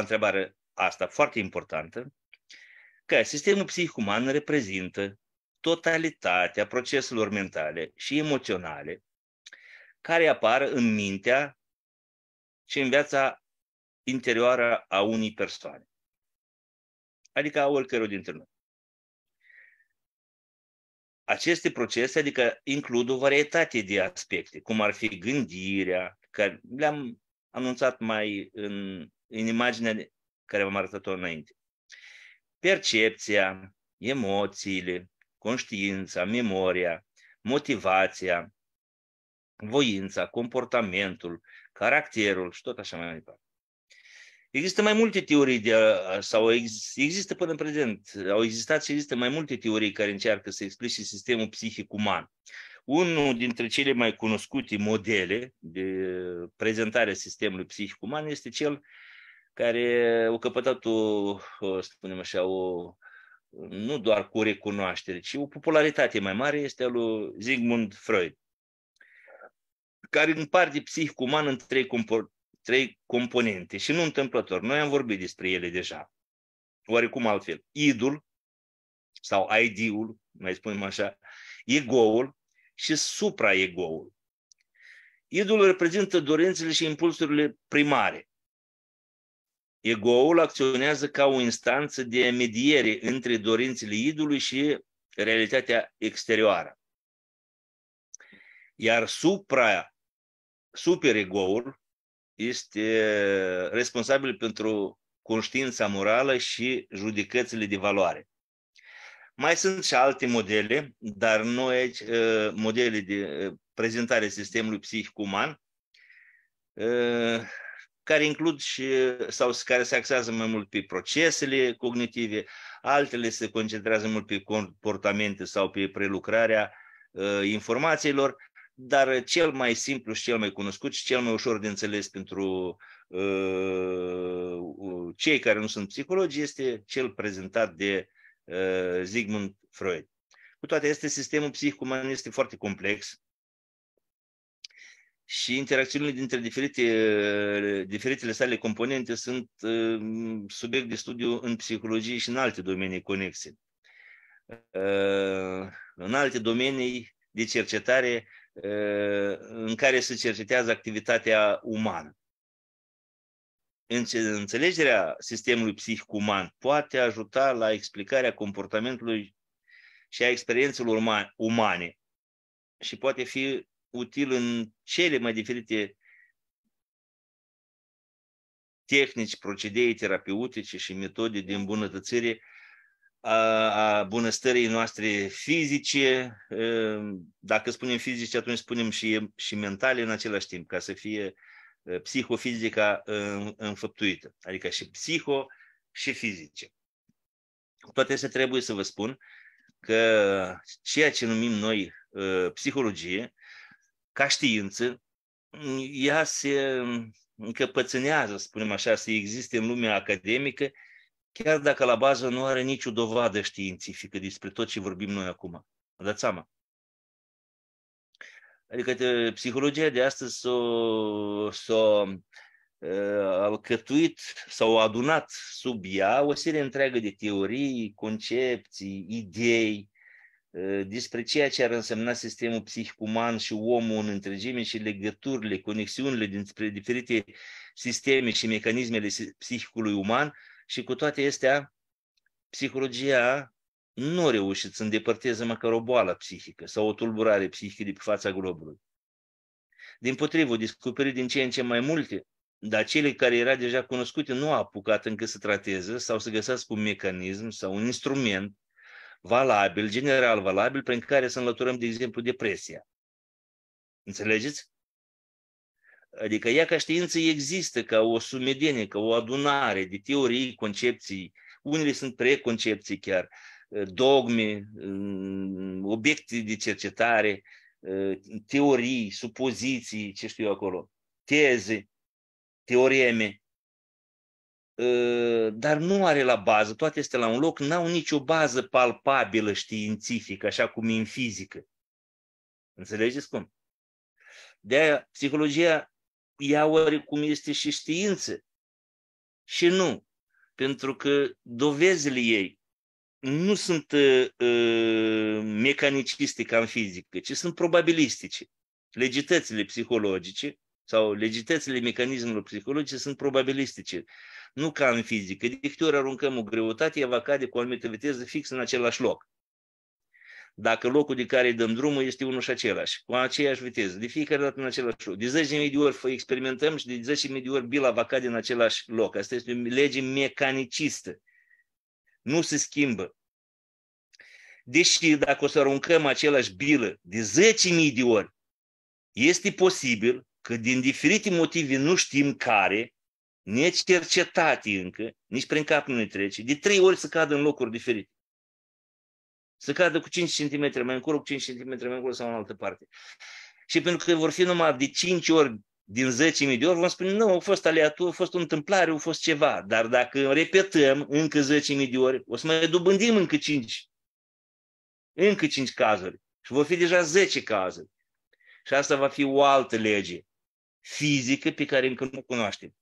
întrebare asta foarte importantă, că sistemul psihic uman reprezintă totalitatea proceselor mentale și emoționale care apar în mintea și în viața interioară a unei persoane. Adică a oricărui dintre noi. Aceste procese, adică includ o varietate de aspecte, cum ar fi gândirea, care le-am anunțat mai în în imaginea care v-am arătat-o înainte. Percepția, emoțiile, conștiința, memoria, motivația, voința, comportamentul, caracterul și tot așa mai departe. Există mai multe teorii de, sau există până în prezent, au existat și există mai multe teorii care încearcă să explice sistemul psihic uman. Unul dintre cele mai cunoscute modele de prezentare a sistemului psihic uman este cel care au căpătat o, o spunem așa, o, nu doar cu recunoaștere, ci o popularitate mai mare este a lui Sigmund Freud, care împarte psihic uman în trei, compo- trei componente și nu întâmplător. Noi am vorbit despre ele deja. Oarecum altfel. Idul sau ID-ul, mai spunem așa, egoul și supraegoul. Idul reprezintă dorințele și impulsurile primare, Egoul acționează ca o instanță de mediere între dorințele idului și realitatea exterioară. Iar supra, superegoul este responsabil pentru conștiința morală și judecățile de valoare. Mai sunt și alte modele, dar noi aici ă, modele de ă, prezentare sistemului psihic uman ă, care includ și, sau care se axează mai mult pe procesele cognitive, altele se concentrează mult pe comportamente sau pe prelucrarea uh, informațiilor, dar cel mai simplu și cel mai cunoscut și cel mai ușor de înțeles pentru uh, cei care nu sunt psihologi este cel prezentat de uh, Sigmund Freud. Cu toate acestea, sistemul psihomanist este foarte complex, și interacțiunile dintre diferite, diferitele sale componente sunt uh, subiect de studiu în psihologie și în alte domenii conexe. Uh, în alte domenii de cercetare uh, în care se cercetează activitatea umană. Înțelegerea sistemului psihic uman poate ajuta la explicarea comportamentului și a experiențelor umane și poate fi util în cele mai diferite tehnici, procedee terapeutice și metode de îmbunătățire a, a bunăstării noastre fizice, dacă spunem fizice, atunci spunem și, și mentale în același timp, ca să fie psihofizica înfăptuită, adică și psiho și fizice. Toate astea trebuie să vă spun că ceea ce numim noi psihologie ca știință, ea se încăpățânează, spunem așa, să existe în lumea academică, chiar dacă la bază nu are nicio dovadă științifică despre tot ce vorbim noi acum. Vă dați seama? Adică te, psihologia de astăzi s-a, s-a ă, alcătuit sau adunat sub ea o serie întreagă de teorii, concepții, idei, Ă, despre ceea ce ar însemna sistemul psihic uman și omul în întregime și legăturile, conexiunile dintre diferite sisteme și mecanismele psihicului uman și cu toate astea, psihologia nu a reușit să îndepărteze măcar o boală psihică sau o tulburare psihică de pe fața globului. Din potrivă, descoperi din ce în ce mai multe, dar cele care era deja cunoscute nu au apucat încă să trateze sau să găsească un mecanism sau un instrument valabil, general valabil, prin care să înlăturăm, de exemplu, depresia. Înțelegeți? Adică ea ca știință există ca o sumedenie, ca o adunare de teorii, concepții, unele sunt preconcepții chiar, dogme, mm, obiecte de cercetare, mm, teorii, supoziții, ce știu eu acolo, teze, teoreme. Ă, dar nu are la bază, toate este la un loc, n-au nicio bază palpabilă științifică, așa cum e în fizică. Înțelegeți cum? De aia psihologia ea oricum este și știință. Și nu. Pentru că dovezile ei nu sunt uh, mecaniciste ca în fizică, ci sunt probabilistice. Legitățile psihologice sau legitățile mecanismelor psihologice sunt probabilistice, nu ca în fizică. De câte ori aruncăm o greutate, ea va cade cu o anumită viteză fix în același loc. Dacă locul de care îi dăm drumul este unul și același, cu aceeași viteză, de fiecare dată în același loc. De zeci de ori experimentăm și de mii de ori bila va cade în același loc. Asta este o lege mecanicistă. Nu se schimbă. Deși dacă o să aruncăm același bilă de 10.000 de ori, este posibil că din diferite motive nu știm care, nici încă, nici prin cap nu ne trece, de trei ori să cadă în locuri diferite. Să cadă cu 5 cm mai încolo, cu 5 cm mai încolo sau în altă parte. Și pentru că vor fi numai de 5 ori din 10.000 de ori, vom spune, nu, a fost aleator, a fost o întâmplare, a fost ceva. Dar dacă repetăm încă 10.000 de ori, o să mai dobândim încă 5. Încă 5 cazuri. Și vor fi deja 10 cazuri. Și asta va fi o altă lege fizică pe care încă nu o cunoaștem.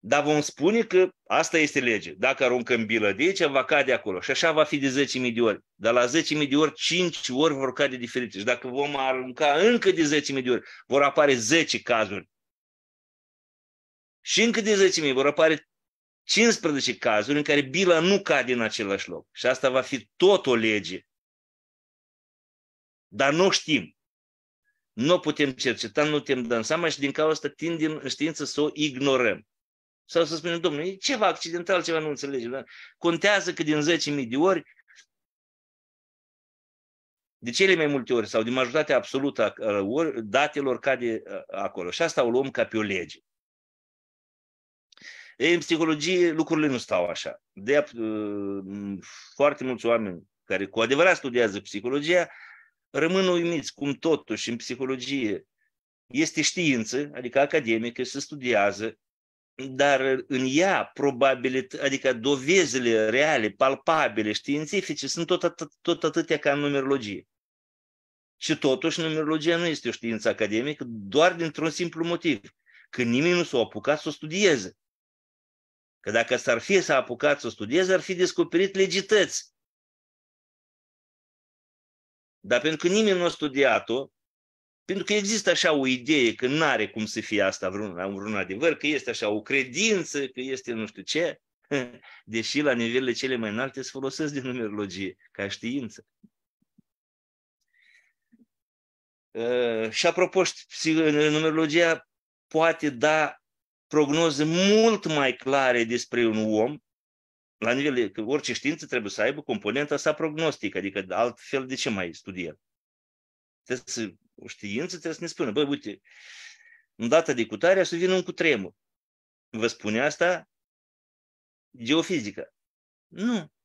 Dar vom spune că asta este lege. Dacă aruncăm bilă de aici, va cade acolo. Și așa va fi de 10.000 de ori. Dar la 10.000 de ori, 5 ori vor cade diferite. Și dacă vom arunca încă de 10.000 de ori, vor apare 10 cazuri. Și încă de 10.000 vor apare 15 cazuri în care bila nu cade în același loc. Și asta va fi tot o lege. Dar nu știm nu putem cerceta, nu putem da seama și din cauza asta tindem în știință să o ignorăm. Sau să spunem, domnule, e ceva accidental, ceva nu înțelegem. Da? Contează că din 10.000 de ori, de cele mai multe ori, sau de majoritatea absolută a ori, datelor cade acolo. Și asta o luăm ca pe o lege. Ei, în psihologie lucrurile nu stau așa. De foarte mulți oameni care cu adevărat studiază psihologia, rămân uimiți cum totuși în psihologie este știință, adică academică, se studiază, dar în ea probabil, adică dovezile reale, palpabile, științifice sunt tot, atât, tot atâtea ca în numerologie. Și totuși numerologia nu este o știință academică doar dintr-un simplu motiv, că nimeni nu s-a apucat să o studieze. Că dacă s-ar fi să a apucat să o studieze, ar fi descoperit legități dar pentru că nimeni nu a studiat-o, pentru că există așa o idee că nu are cum să fie asta vreun, vreun adevăr, că este așa o credință, că este nu știu ce, deși la nivelele cele mai înalte se folosesc din numerologie ca știință. Uh, și apropo, numerologia poate da prognoze mult mai clare despre un om la nivel, că orice știință trebuie să aibă componenta sa prognostică, adică altfel de ce mai studiem? Trebuie să, o știință trebuie să ne spună, băi, uite, în data de cutare să vină un cutremur. Vă spune asta geofizică. Nu.